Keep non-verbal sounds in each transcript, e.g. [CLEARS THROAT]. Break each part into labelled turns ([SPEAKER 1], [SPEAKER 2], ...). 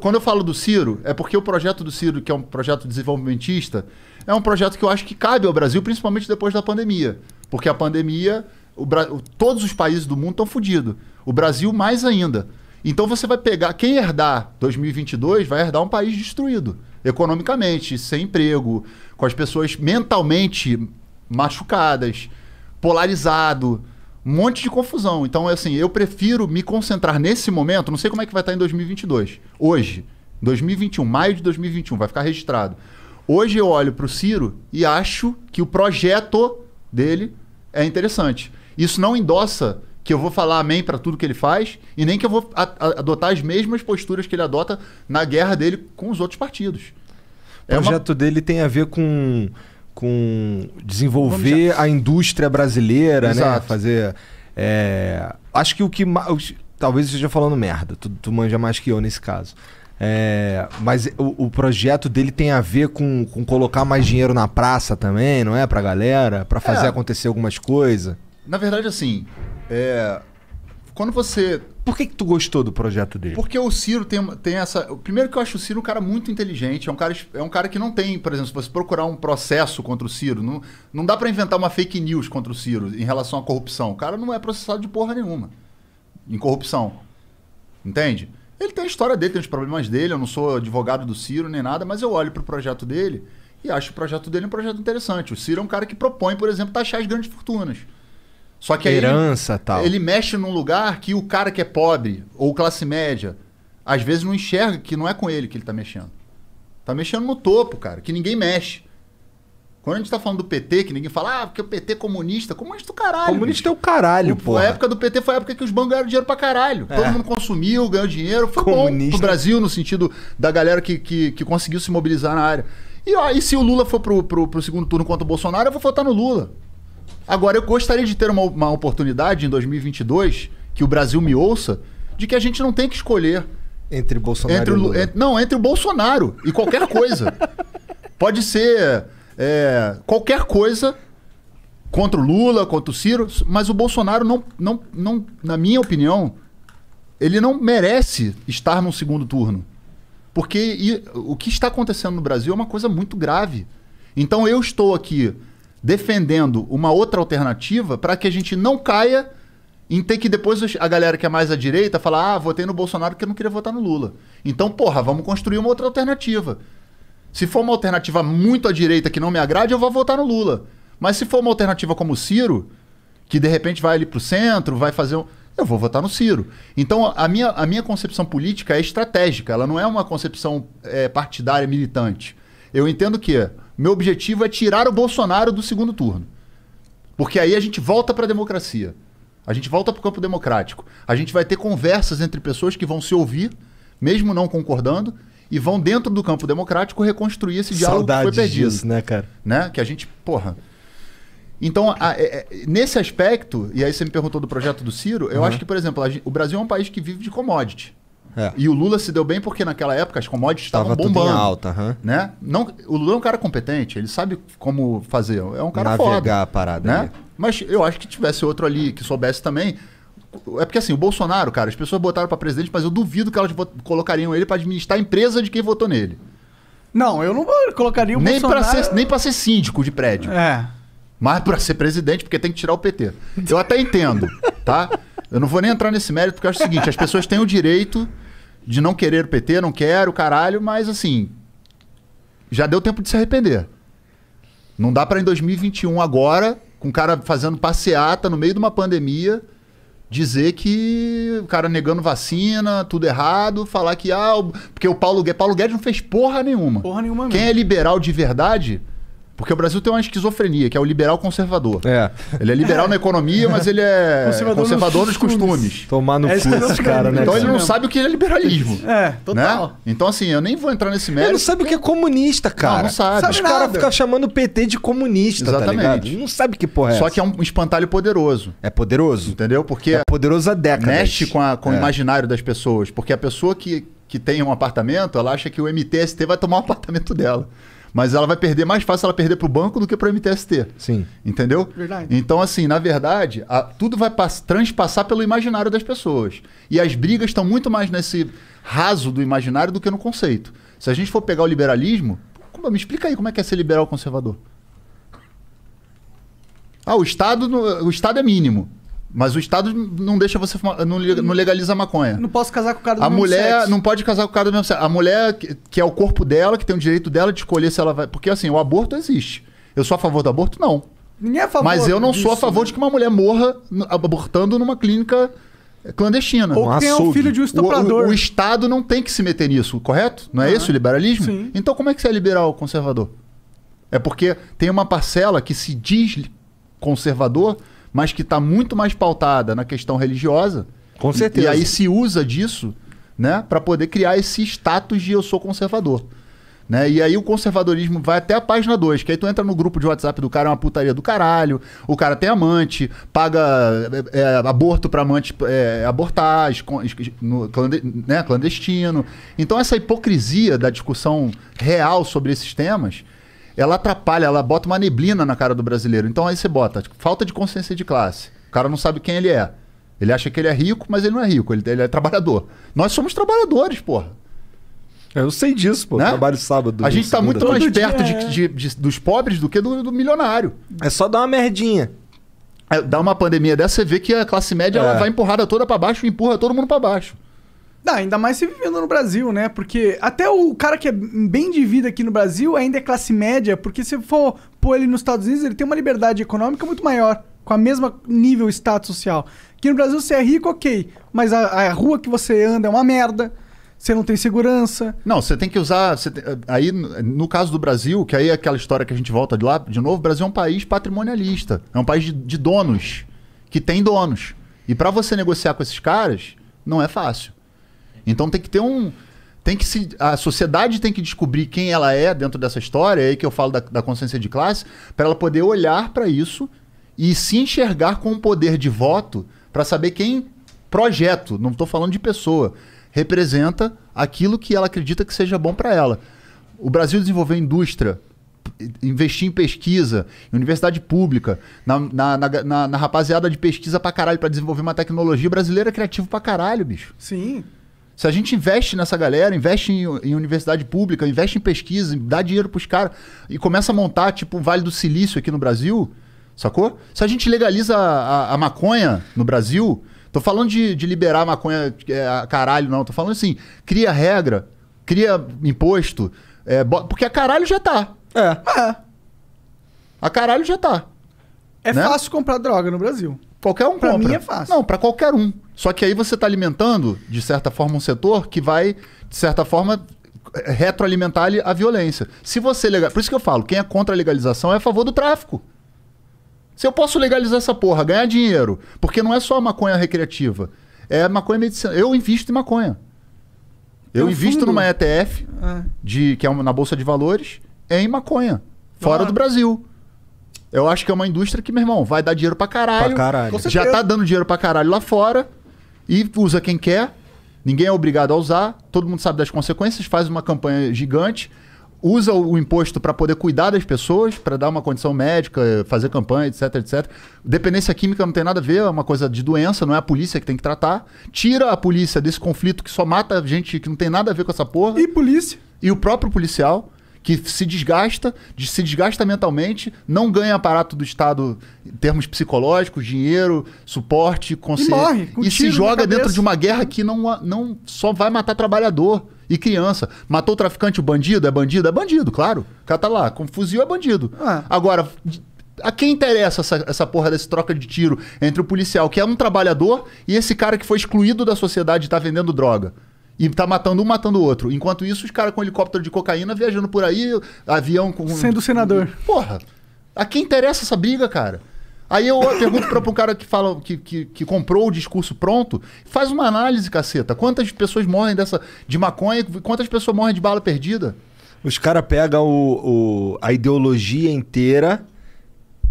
[SPEAKER 1] Quando eu falo do Ciro, é porque o projeto do Ciro, que é um projeto desenvolvimentista, é um projeto que eu acho que cabe ao Brasil, principalmente depois da pandemia. Porque a pandemia, o, todos os países do mundo estão fodidos. O Brasil mais ainda. Então você vai pegar, quem herdar 2022 vai herdar um país destruído economicamente, sem emprego, com as pessoas mentalmente machucadas, polarizado. Um monte de confusão. Então, é assim, eu prefiro me concentrar nesse momento. Não sei como é que vai estar em 2022. Hoje, 2021, maio de 2021, vai ficar registrado. Hoje eu olho para o Ciro e acho que o projeto dele é interessante. Isso não endossa que eu vou falar amém para tudo que ele faz e nem que eu vou adotar as mesmas posturas que ele adota na guerra dele com os outros partidos. O é projeto uma... dele tem a ver
[SPEAKER 2] com com desenvolver a indústria brasileira, né? Exato. né? Fazer. É, acho que o que. Talvez eu esteja falando merda, tu, tu manja mais que eu nesse caso. É, mas o, o, projeto dele tem a ver com, com, colocar mais dinheiro na praça também, não é? Pra galera, para fazer é. acontecer algumas coisas.
[SPEAKER 1] Na verdade, assim, é, quando você por que, que tu gostou do projeto dele? Porque o Ciro tem, tem essa. Primeiro que eu acho o Ciro um cara muito inteligente. É um cara, é um cara que não tem, por exemplo, se você procurar um processo contra o Ciro, não, não dá para inventar uma fake news contra o Ciro em relação à corrupção. O cara não é processado de porra nenhuma. Em corrupção. Entende? Ele tem a história dele, tem os problemas dele. Eu não sou advogado do Ciro nem nada, mas eu olho pro projeto dele e acho o projeto dele um projeto interessante. O Ciro é um cara que propõe, por exemplo, taxar as grandes fortunas. Só que Herança, ele, tal. ele mexe num lugar que o cara que é pobre ou classe média, às vezes não enxerga que não é com ele que ele está mexendo. Tá mexendo no topo, cara, que ninguém mexe. Quando a gente tá falando do PT, que ninguém fala, ah, porque o PT é comunista. Comunista do é caralho. Comunista bicho. é o caralho, pô. A época do PT foi a época que os bancos ganharam dinheiro pra caralho. É. Todo mundo consumiu, ganhou dinheiro. Foi comunista. bom pro Brasil, no sentido da galera que, que, que conseguiu se mobilizar na área. E, ó, e se o Lula for pro, pro, pro segundo turno contra o Bolsonaro, eu vou votar no Lula. Agora, eu gostaria de ter uma, uma oportunidade em 2022, que o Brasil me ouça, de que a gente não tem que escolher. Entre Bolsonaro entre, e Lula. Entre, não, entre o Bolsonaro e qualquer coisa. [LAUGHS] Pode ser é, qualquer coisa contra o Lula, contra o Ciro, mas o Bolsonaro não, não, não, na minha opinião, ele não merece estar num segundo turno. Porque e, o que está acontecendo no Brasil é uma coisa muito grave. Então eu estou aqui defendendo uma outra alternativa para que a gente não caia em ter que depois a galera que é mais à direita falar: ah, votei no Bolsonaro porque não queria votar no Lula. Então, porra, vamos construir uma outra alternativa. Se for uma alternativa muito à direita que não me agrade, eu vou votar no Lula. Mas se for uma alternativa como o Ciro, que de repente vai ali para o centro, vai fazer um. Eu vou votar no Ciro. Então, a minha, a minha concepção política é estratégica, ela não é uma concepção é, partidária militante. Eu entendo que meu objetivo é tirar o Bolsonaro do segundo turno. Porque aí a gente volta para a democracia. A gente volta para o campo democrático. A gente vai ter conversas entre pessoas que vão se ouvir, mesmo não concordando, e vão dentro do campo democrático reconstruir esse diálogo Saudades que foi perdido, disso, né, cara? Né? Que a gente, porra. Então, a, a, é, a, é, nesse aspecto, e aí você me perguntou do projeto do Ciro, eu uhum. acho que, por exemplo, o Brasil é um país que vive de commodity. É. E o Lula se deu bem porque naquela época as commodities estavam bombando. Tudo em alta, uhum. né? Não, o Lula é um cara competente, ele sabe como fazer, é um cara Navegar foda, a parada, né? Ali. Mas eu acho que tivesse outro ali que soubesse também. É porque assim, o Bolsonaro, cara, as pessoas botaram para presidente, mas eu duvido que elas colocariam ele para administrar a empresa de quem votou nele. Não, eu não colocaria o nem Bolsonaro. Pra ser, nem para ser síndico de prédio. É. Mas para ser presidente, porque tem que tirar o PT. Eu até entendo, tá? Eu não vou nem entrar nesse mérito, porque eu acho o seguinte: as pessoas têm o direito de não querer o PT, não quero, caralho, mas assim, já deu tempo de se arrepender. Não dá para em 2021 agora, com o cara fazendo passeata no meio de uma pandemia, dizer que o cara negando vacina, tudo errado, falar que ah, porque o Paulo Guedes, Paulo Guedes não fez porra nenhuma. Porra nenhuma mesmo. Quem é liberal de verdade, porque o Brasil tem uma esquizofrenia, que é o liberal conservador. É. Ele é liberal na economia, mas ele é [LAUGHS] conservador, conservador nos, nos costumes. costumes. Tomar no é cu esse cara, né? É então ele não sabe o que é liberalismo. É, total. Né? Então assim, eu nem vou entrar nesse mérito. Ele não sabe o que é comunista, cara. Não, não sabe. sabe Os caras ficam chamando o PT de comunista, tá Exatamente. Tá não sabe que porra é Só que é um espantalho poderoso. É poderoso. Entendeu? Porque... É poderoso há décadas. Mexe com, a, com é. o imaginário das pessoas. Porque a pessoa que, que tem um apartamento, ela acha que o MTST vai tomar o um apartamento dela. Mas ela vai perder mais fácil ela perder para o banco do que para o MTST. Sim. Entendeu? Verdade. Então, assim, na verdade, a, tudo vai transpassar pelo imaginário das pessoas. E as brigas estão muito mais nesse raso do imaginário do que no conceito. Se a gente for pegar o liberalismo, me explica aí como é que é ser liberal conservador. Ah, o Estado, o Estado é mínimo. Mas o Estado não deixa você fumar, não, legaliza a maconha. Não posso casar com o cara do a mesmo mulher sexo. não pode casar com o cara do mesmo sexo. A mulher que é o corpo dela, que tem o direito dela de escolher se ela vai, porque assim, o aborto existe. Eu sou a favor do aborto? Não. Ninguém é a favor. Mas eu não disso, sou a favor né? de que uma mulher morra abortando numa clínica clandestina. Ou quem é o filho de um estuprador. O, o, o, Estado não tem que se meter nisso, correto? Não é uhum. isso é. o liberalismo? Sim. Então como é que você é liberal conservador? É porque tem uma parcela que se diz conservador mas que está muito mais pautada na questão religiosa. Com certeza. E, e aí se usa disso, né, para poder criar esse status de eu sou conservador. Né? E aí o conservadorismo vai até a página 2, que aí tu entra no grupo de WhatsApp do cara, é uma putaria do caralho, o cara tem amante, paga é, é aborto pra amante é, abortar, no, né, clandestino. Então essa hipocrisia da discussão real sobre esses temas ela atrapalha, ela bota uma neblina na cara do brasileiro. Então aí você bota tipo, falta de consciência de classe. O cara não sabe quem ele é. Ele acha que ele é rico, mas ele não é rico, ele, ele é trabalhador. Nós somos trabalhadores, porra. É, eu sei disso, pô. Né? Trabalho sábado. A gente está muito mais perto de, é. de, de, dos pobres do que do, do, milionário. É só dar uma merdinha. É, dá uma pandemia dessa, você vê que a classe média é. ela vai empurrada toda para baixo e empurra todo mundo para baixo dá ainda mais se vivendo no Brasil, né?
[SPEAKER 3] Porque até o cara que é bem de vida aqui no Brasil ainda é classe média, porque se for pôr ele nos Estados Unidos, ele tem uma liberdade econômica muito maior, com a mesma nível status social. Aqui no Brasil você é rico, ok, mas a, a rua que você anda é uma merda. Você não tem segurança.
[SPEAKER 1] Não, você tem que usar. Tem, aí, no caso do Brasil, que aí é aquela história que a gente volta de lá, de novo, o Brasil é um país patrimonialista. É um país de, de donos, que tem donos. E para você negociar com esses caras, não é fácil. Então tem que ter um. Tem que se. A sociedade tem que descobrir quem ela é dentro dessa história, é aí que eu falo da, da consciência de classe, para ela poder olhar para isso e se enxergar com o poder de voto para saber quem projeto, não estou falando de pessoa, representa aquilo que ela acredita que seja bom para ela. O Brasil desenvolveu indústria, investir em pesquisa, em universidade pública, na, na, na, na rapaziada de pesquisa pra caralho, para desenvolver uma tecnologia brasileira é criativa pra caralho, bicho. Sim. Se a gente investe nessa galera, investe em, em universidade pública, investe em pesquisa, dá dinheiro pros caras e começa a montar, tipo, o Vale do Silício aqui no Brasil, sacou? Se a gente legaliza a, a, a maconha no Brasil, tô falando de, de liberar a maconha é, caralho, não. Tô falando assim, cria regra, cria imposto, é, porque a caralho já tá. É. é. A caralho já tá. É né? fácil comprar droga no Brasil. Qualquer um pra compra. mim é fácil. Não, para qualquer um. Só que aí você está alimentando, de certa forma, um setor que vai, de certa forma, eh, retroalimentar a violência. Se você legal... Por isso que eu falo, quem é contra a legalização é a favor do tráfico. Se eu posso legalizar essa porra, ganhar dinheiro, porque não é só a maconha recreativa, é maconha medicinal. Eu invisto em maconha. Eu, invisto numa ETF, é. de, que é uma, na Bolsa de Valores, em maconha, fora do Brasil. Eu acho que é uma indústria que, meu irmão, vai dar dinheiro pra caralho. Pra caralho. Já tá dando dinheiro pra caralho lá fora e usa quem quer, ninguém é obrigado a usar, todo mundo sabe das consequências, faz uma campanha gigante, usa o imposto para poder cuidar das pessoas, para dar uma condição médica, fazer campanha, etc, etc. Dependência química não tem nada a ver, é uma coisa de doença, não é a polícia que tem que tratar. Tira a polícia desse conflito que só mata gente que não tem nada a ver com essa porra. E polícia. E o próprio policial que se desgasta, se desgasta mentalmente, não ganha aparato do Estado em termos psicológicos, dinheiro, suporte, consciência. E, morre, e se joga dentro de uma guerra que não, não só vai matar trabalhador e criança. Matou o traficante, o bandido, é bandido? É bandido, claro. O cara tá lá, com fuzil é bandido. Ah. Agora, a quem interessa essa, essa porra dessa troca de tiro entre o policial, que é um trabalhador, e esse cara que foi excluído da sociedade e tá vendendo droga? E tá matando um, matando o outro. Enquanto isso, os caras com helicóptero de cocaína viajando por aí, avião com. Sendo senador. Porra! A quem interessa essa briga, cara? Aí eu pergunto para um cara que fala que, que, que, comprou o discurso pronto, faz uma análise, caceta. Quantas pessoas morrem dessa de maconha? Quantas pessoas morrem de bala perdida? Os caras pegam o, o, a ideologia inteira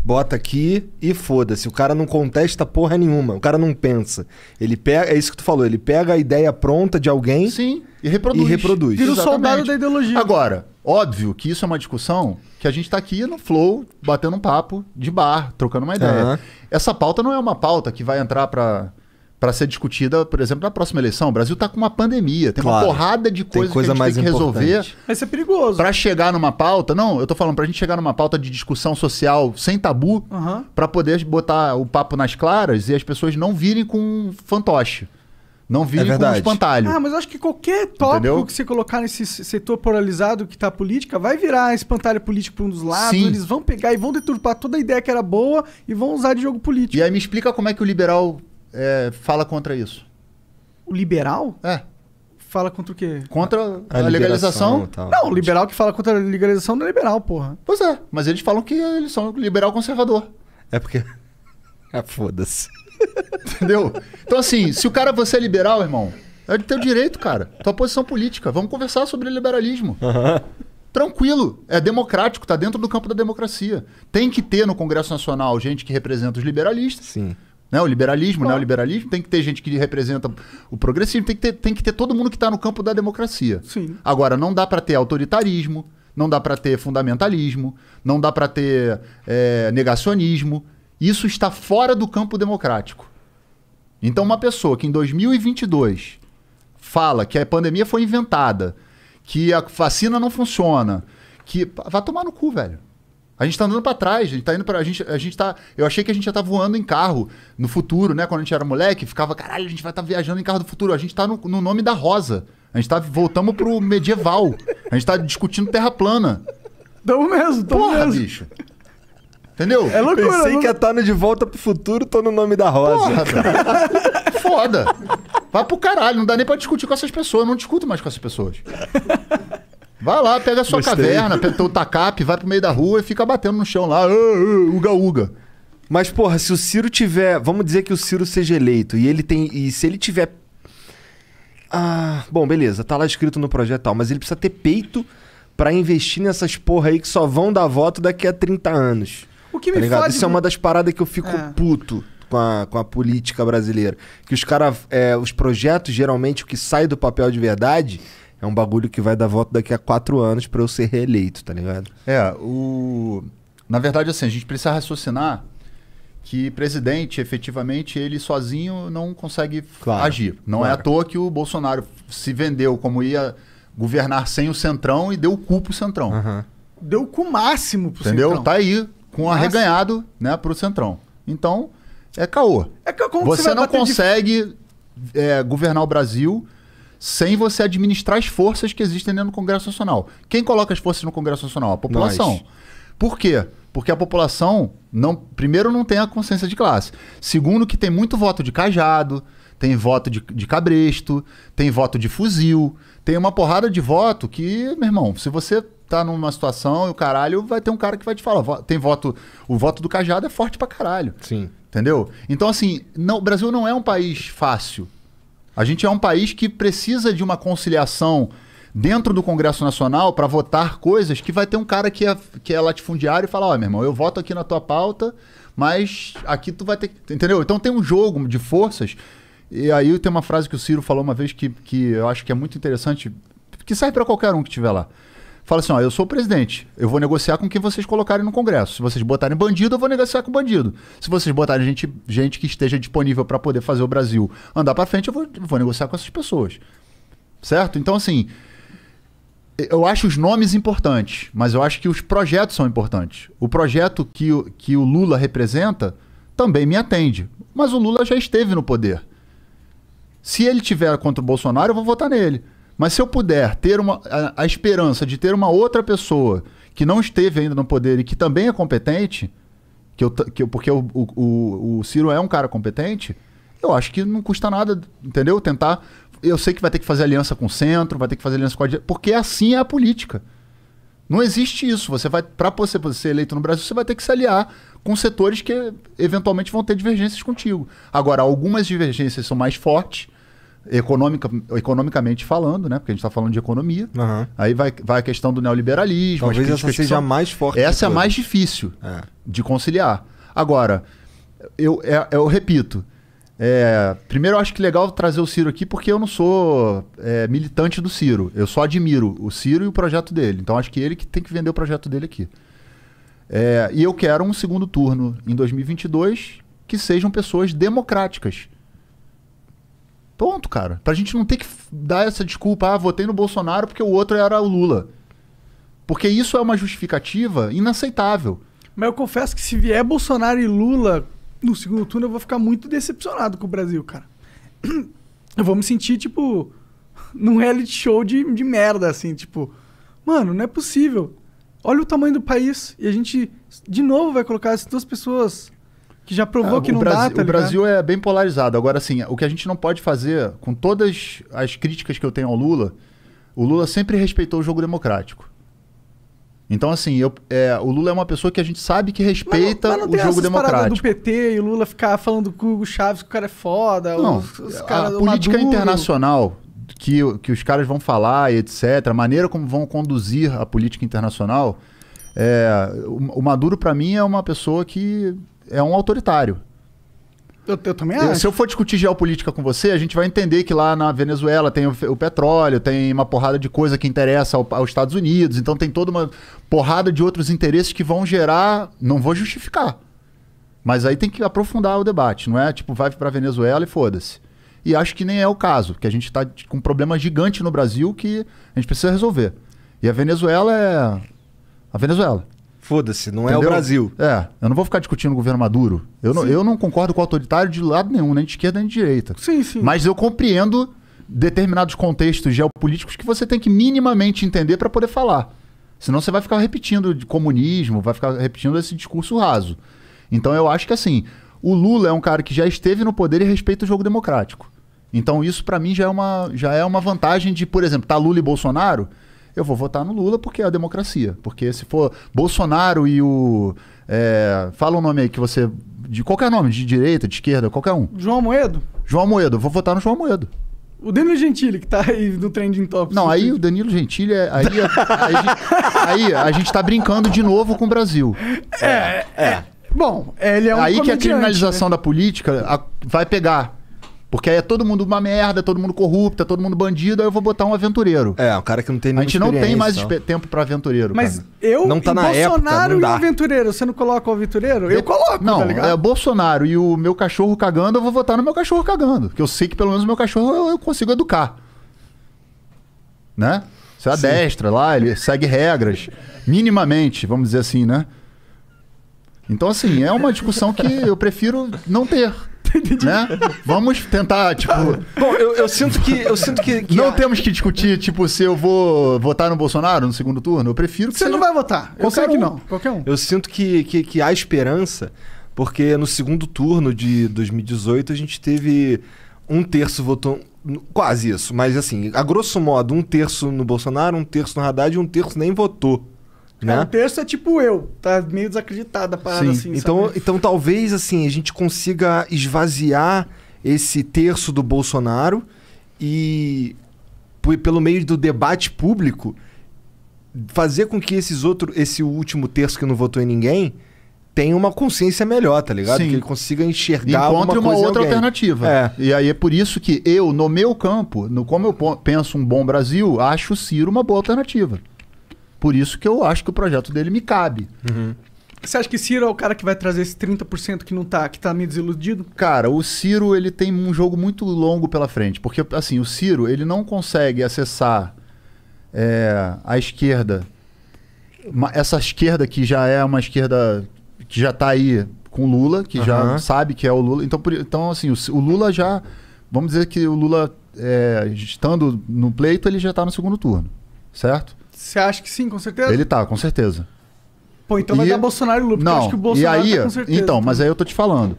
[SPEAKER 2] bota aqui e foda-se. O cara não contesta porra nenhuma, o cara não pensa.
[SPEAKER 1] Ele pega, é isso que tu falou, ele pega a ideia pronta de alguém Sim, e reproduz. E reproduz. Vira o soldado da ideologia. Agora, óbvio que isso é uma discussão que a gente tá aqui no flow, batendo um papo de bar, trocando uma ideia. Uhum. Essa pauta não é uma pauta que vai entrar para para ser discutida, por exemplo, na próxima eleição. O Brasil está com uma pandemia, tem claro, uma porrada de coisas coisa que a gente tem que resolver. Mas ser é perigoso. Para chegar numa pauta, não, eu tô falando para a gente chegar numa pauta de discussão social sem tabu, uhum. para poder botar o papo nas claras e as pessoas não virem com um fantoche. Não virem é com um espantalho. Ah,
[SPEAKER 3] mas eu acho que qualquer tópico Entendeu? que você colocar nesse setor polarizado que tá a política, vai virar espantalho político para um dos lados. Sim. Eles vão pegar e
[SPEAKER 1] vão deturpar toda a ideia que era boa e vão usar de jogo político. E aí me explica como é que o liberal é, fala contra isso? O liberal? É. Fala contra o quê? Contra a, a legalização? Não,
[SPEAKER 3] o liberal que fala contra a legalização não é liberal, porra. Pois é,
[SPEAKER 1] mas eles falam que eles são liberal conservador. É porque. [LAUGHS] Ah, foda-se. [LAUGHS] Entendeu? Então, assim, se o cara você é liberal, irmão, é teu direito, cara. Tua posição política. Vamos conversar sobre liberalismo. Uhum. Tranquilo, é democrático, tá dentro do campo da democracia. Tem que ter no Congresso Nacional gente que representa os liberalistas. Sim né? O liberalismo, claro. O liberalismo tem que ter gente que representa o progressismo, tem que ter, tem que ter todo mundo que está no campo da democracia. Sim. Agora, não dá para ter autoritarismo, não dá para ter fundamentalismo, não dá para ter é, negacionismo. Isso está fora do campo democrático. Então, uma pessoa que em 2022 fala que a pandemia foi inventada, que a vacina não funciona, que. Vai tomar no cu, velho. A gente está andando para trás, a gente tá indo para a gente, a gente tá, eu achei que a gente já tá voando em carro no futuro, né, quando a gente era moleque, ficava, caralho, a gente vai estar tá viajando em carro do futuro. A gente está no, no, nome da rosa. A gente tá voltamos pro medieval. A gente está discutindo terra plana. Tamo mesmo, tamo Porra, mesmo. bicho. Entendeu? É loucura, Pensei loucura. que ia estar tá De Volta pro Futuro, tô no nome da rosa. Porra, Foda. Vai pro caralho, não dá nem pra discutir com essas pessoas, eu não discuto mais com essas pessoas. Vai lá, pega a sua Gostei. caverna, pega o tacape, vai pro meio da rua e fica batendo no chão lá, uga-uga. Ah, ah, mas, porra, se o Ciro tiver. Vamos dizer que o Ciro seja eleito
[SPEAKER 2] e ele tem. E se ele tiver. Ah, bom, beleza, tá lá escrito no projeto tal, mas ele precisa ter peito para investir nessas porra aí que só vão dar voto daqui a 30 anos. O que tá me ligado? faz. Isso é uma das paradas que eu fico é. puto com a, com a política brasileira. Que os caras. É, os projetos, geralmente, o que sai do papel de verdade é um bagulho que vai dar voto daqui a quatro anos para eu ser reeleito, tá ligado?
[SPEAKER 1] É, o. Na verdade, assim, a gente precisa raciocinar que presidente, efetivamente, ele sozinho não consegue claro, agir. Não claro. é à toa que o Bolsonaro se vendeu como ia governar sem o Centrão e deu o cu pro Centrão. Uhum. Deu o cu máximo pro Entendeu? Centrão. Tá aí, com máximo. arreganhado né, pro Centrão. Então, é caô. É caô você, você não consegue de... é, governar o Brasil sem você administrar as forças que existem dentro do Congresso Nacional. Quem coloca as forças no Congresso Nacional? A população. Nós. Por quê? Porque a população, não, primeiro, não tem a consciência de classe. Segundo, que tem muito voto de cajado, tem voto de, de cabresto, tem voto de fuzil, tem uma porrada de voto que, meu irmão, se você tá numa situação e o caralho, vai ter um cara que vai te falar. Tem voto. O voto do cajado é forte pra caralho. Sim. Entendeu? Então, assim, não, o Brasil não é um país fácil. A gente é um país que precisa de uma conciliação dentro do Congresso Nacional para votar coisas que vai ter um cara que é, que é latifundiário e fala: Ó, oh, meu irmão, eu voto aqui na tua pauta, mas aqui tu vai ter que. Entendeu? Então tem um jogo de forças. E aí tem uma frase que o Ciro falou uma vez que, que eu acho que é muito interessante, que serve para qualquer um que estiver lá fala assim: ó, eu sou o presidente, eu vou negociar com quem vocês colocarem no Congresso. Se vocês botarem bandido, eu vou negociar com bandido. Se vocês botarem gente, gente que esteja disponível para poder fazer o Brasil andar para frente, eu vou, eu vou negociar com essas pessoas. Certo? Então, assim, eu acho os nomes importantes, mas eu acho que os projetos são importantes. O projeto que, o, que o Lula representa também me atende. Mas o Lula já esteve no poder. Se ele tiver contra o Bolsonaro, eu vou votar nele. Mas se eu puder ter uma, a, a esperança de ter uma outra pessoa que não esteve ainda no poder e que também é competente, que eu, que eu, porque o, o, o Ciro é um cara competente, eu acho que não custa nada, entendeu? Tentar. Eu sei que vai ter que fazer aliança com o centro, vai ter que fazer aliança com a porque assim é a política. Não existe isso. Você vai para você ser eleito no Brasil, você vai ter que se aliar com setores que eventualmente vão ter divergências contigo. Agora, algumas divergências são mais fortes econômica, economicamente falando, né? Porque a gente está falando de economia. Uhum. Aí vai, vai a questão do neoliberalismo. Talvez essa seja são... a mais forte. Essa é a mais difícil é. de conciliar. Agora, eu, eu, é, eu repito. É, primeiro, eu acho que legal trazer o Ciro aqui, porque eu não sou é, militante do Ciro. Eu só admiro o Ciro e o projeto dele. Então, acho que ele que tem que vender o projeto dele aqui. É, e eu quero um segundo turno em 2022 que sejam pessoas democráticas Ponto, cara. Pra gente não ter que dar essa desculpa, ah, votei no Bolsonaro porque o outro era o Lula. Porque isso é uma justificativa inaceitável. Mas eu
[SPEAKER 3] confesso que se vier Bolsonaro e Lula no segundo turno, eu vou ficar muito decepcionado com o Brasil, cara. [CLEARS THROAT] Eu vou me sentir, tipo, [LAUGHS] num reality show de, de merda, assim, tipo, mano, não é possível. Olha o tamanho do país e a gente, de novo, vai colocar essas duas pessoas que já provou ah, que não Brasil, dá, tá O Brasil
[SPEAKER 1] é bem polarizado. Agora, assim, o que a gente não pode fazer, com todas as críticas que eu tenho ao Lula, o Lula sempre respeitou o jogo democrático. Então, assim, eu, é, o Lula é uma pessoa que a gente sabe que respeita mas, mas o jogo democrático. do
[SPEAKER 3] PT e o Lula ficar falando com o Hugo Chaves que o cara é foda. Não, os, os a, a é política Maduro.
[SPEAKER 1] internacional que, que os caras vão falar, e etc., a maneira como vão conduzir a política internacional, é, o, o Maduro, para mim, é uma pessoa que é um autoritário. Eu, eu também acho. Se eu for discutir geopolítica com você, a gente vai entender que lá na Venezuela tem o, o petróleo, tem uma porrada de coisa que interessa ao, aos Estados Unidos, então tem toda uma porrada de outros interesses que vão gerar. Não vou justificar. Mas aí tem que aprofundar o debate, não é tipo, vai para a Venezuela e foda-se. E acho que nem é o caso, que a gente está com um problema gigante no Brasil que a gente precisa resolver. E a Venezuela é. A Venezuela. Foda-se, não Entendeu? é o Brasil. É, eu não vou ficar discutindo o governo Maduro. Eu não, eu não concordo com o autoritário de lado nenhum, nem de esquerda nem de direita. Sim, sim. Mas eu compreendo determinados contextos geopolíticos que você tem que minimamente entender para poder falar. Senão você vai ficar repetindo de comunismo, vai ficar repetindo esse discurso raso. Então eu acho que assim, o Lula é um cara que já esteve no poder e respeita o jogo democrático. Então isso para mim já é uma já é uma vantagem de, por exemplo, tá Lula e Bolsonaro, eu vou votar no Lula porque é a democracia. Porque se for Bolsonaro e o. É, fala um nome aí que você. De qualquer nome, de direita, de esquerda, qualquer um. João Moedo? João Moedo, vou votar no João Moedo. O Danilo Gentili, que tá aí no Trending top. Não, aí o Danilo Gentili é. Aí, é, aí, aí, a gente tá brincando de novo com o Brasil. É, é. é. Bom,
[SPEAKER 3] ele é um Aí que a né? criminalização
[SPEAKER 1] né? da política a, vai pegar. Porque aí é todo mundo uma merda, todo mundo corrupto, é todo mundo bandido, aí eu vou botar um aventureiro. É, o cara que não tem nenhuma A gente não tem mais então. tempo para aventureiro. Mas cara. eu, não tá na Bolsonaro época, não e o aventureiro, você não coloca o aventureiro? Eu, eu é, coloco, não, tá ligado? É Bolsonaro e o meu cachorro cagando, eu vou votar no meu cachorro cagando. Porque eu sei que pelo menos o meu cachorro eu, eu consigo educar. Né? Você a é destra lá, ele segue regras. Minimamente, vamos dizer assim, né? Então, assim, é uma discussão que eu prefiro não ter. [LAUGHS] né? Vamos tentar, tipo. Bom, eu, eu sinto que. Eu sinto que, que não a... temos que discutir, tipo, se eu vou votar no Bolsonaro no segundo turno. Eu prefiro que. Você seja... não vai votar. Eu qualquer um. que não. Qualquer um. Eu sinto que, que, que
[SPEAKER 2] há esperança, porque no segundo turno de 2018 a gente teve um terço votou. Quase isso, mas assim, a grosso modo, um terço no Bolsonaro, um terço no Haddad e um terço nem votou. Né? o terço é tipo eu, tá meio desacreditada a parada Sim. assim. Então, sabe? então talvez assim a gente consiga esvaziar esse terço do Bolsonaro e pelo meio do debate público fazer com que esses outro, esse último terço que não votou em ninguém tenha uma consciência melhor, tá ligado? Sim. Que ele consiga enxergar Encontre uma outra
[SPEAKER 1] alternativa. É. E aí é por isso que eu, no meu campo, no como eu penso um bom Brasil, acho o Ciro uma boa alternativa. Por isso que eu acho que o projeto dele me cabe. Uhum. Você acha que Ciro é o cara que vai trazer esse 30% que não tá, que tá meio desiludido? Cara, o Ciro, ele tem um jogo muito longo pela frente. Porque, assim, o Ciro, ele não consegue acessar é, a esquerda. Essa esquerda que já é uma esquerda que já tá aí com Lula, que uhum. já sabe que é o Lula. Então, então assim, o, Lula já. Vamos dizer que o Lula, é, estando no pleito, ele já tá no segundo turno, certo? Você acha que sim, com certeza? Ele tá, com certeza. Pô, então vai dar Bolsonaro e Lula, não, acho que o Bolsonaro e aí, tá com certeza. Então, mas aí eu tô te falando.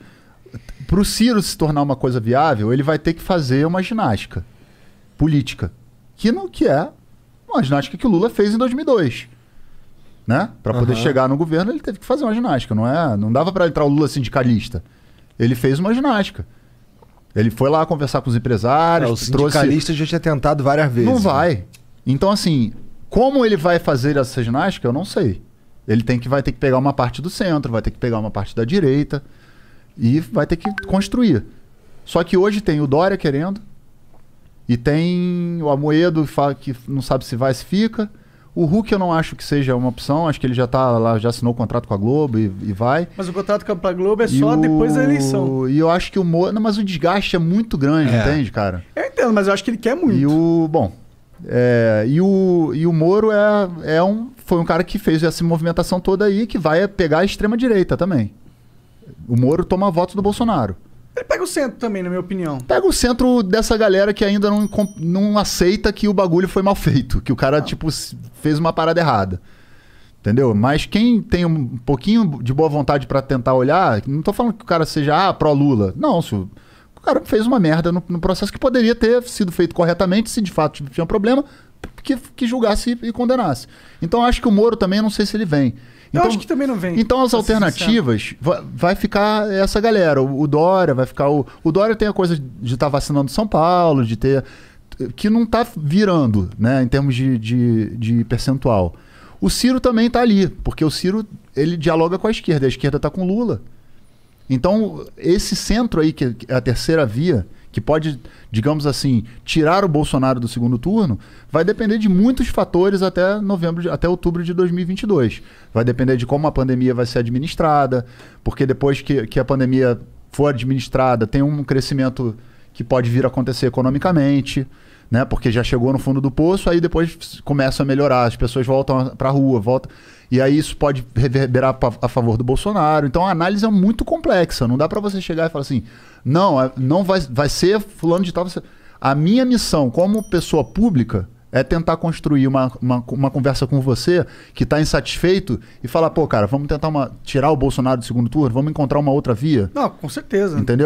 [SPEAKER 1] Pro Ciro se tornar uma coisa viável, ele vai ter que fazer uma ginástica política. Que não que é uma ginástica que o Lula fez em 2002. Né? Para poder uhum. chegar no governo, ele teve que fazer uma ginástica, não é? Não dava para entrar o Lula sindicalista. Ele fez uma ginástica. Ele foi lá conversar com os empresários, é, o sindicalista trouxe... já tinha tentado várias vezes. Não né? vai. Então assim, como ele vai fazer essa ginástica, eu não sei. Ele tem que vai ter que pegar uma parte do centro, vai ter que pegar uma parte da direita e vai ter que construir. Só que hoje tem o Dória querendo e tem o Amoedo que não sabe se vai se fica. O Hulk eu não acho que seja uma opção, acho que ele já tá lá, já assinou o contrato com a Globo e, e vai.
[SPEAKER 3] Mas o contrato com a Globo é só depois da eleição.
[SPEAKER 1] E eu acho que o Moro. mas o desgaste é muito grande, é. entende, cara? Eu entendo, mas eu acho que ele quer muito. E o. Bom, é, e, o, e o Moro é, é um, foi um cara que fez essa movimentação toda aí, que vai pegar a extrema-direita também. O Moro toma voto do Bolsonaro. Ele pega o centro também, na minha opinião. Pega o centro dessa galera que ainda não, não aceita que o bagulho foi mal feito, que o cara, tipo, fez uma parada errada. Entendeu? Mas quem tem um pouquinho de boa vontade para tentar olhar, não tô falando que o cara seja, ah, pró-Lula. Não, se o cara fez uma merda no, no, processo que poderia ter sido feito corretamente, se de fato tinha um problema, que, que julgasse e condenasse. Então acho que o Moro também, não sei se ele vem. Então, eu acho que também não vem. Então as alternativas vai, vai, ficar essa galera. O, o, Dória vai ficar. O, o Dória tem a coisa de estar tá vacinando São Paulo, de ter. que não está virando, né, em termos de, de, de percentual. O Ciro também está ali, porque o Ciro ele dialoga com a esquerda. A esquerda está com Lula. Então, esse centro aí, é, que é a terceira via, que pode, digamos assim, tirar o Bolsonaro do segundo turno, vai depender de muitos fatores até novembro, até outubro de 2022. Vai depender de como a pandemia vai ser administrada, porque depois que, que a pandemia for administrada, tem um crescimento que pode vir a acontecer economicamente, né? Porque já chegou no fundo do poço, aí depois começa a melhorar, as pessoas voltam para a rua, voltam. E aí isso pode reverberar a favor do Bolsonaro. Então a análise é muito complexa. Não dá para você chegar e falar assim, não, é, não vai, vai ser fulano de tal. você A minha missão como pessoa pública é tentar construir uma, uma, uma conversa com você que está insatisfeito e falar, pô, cara, vamos tentar uma, tirar o Bolsonaro do segundo turno, vamos encontrar uma outra via. Não, com certeza. Entendeu?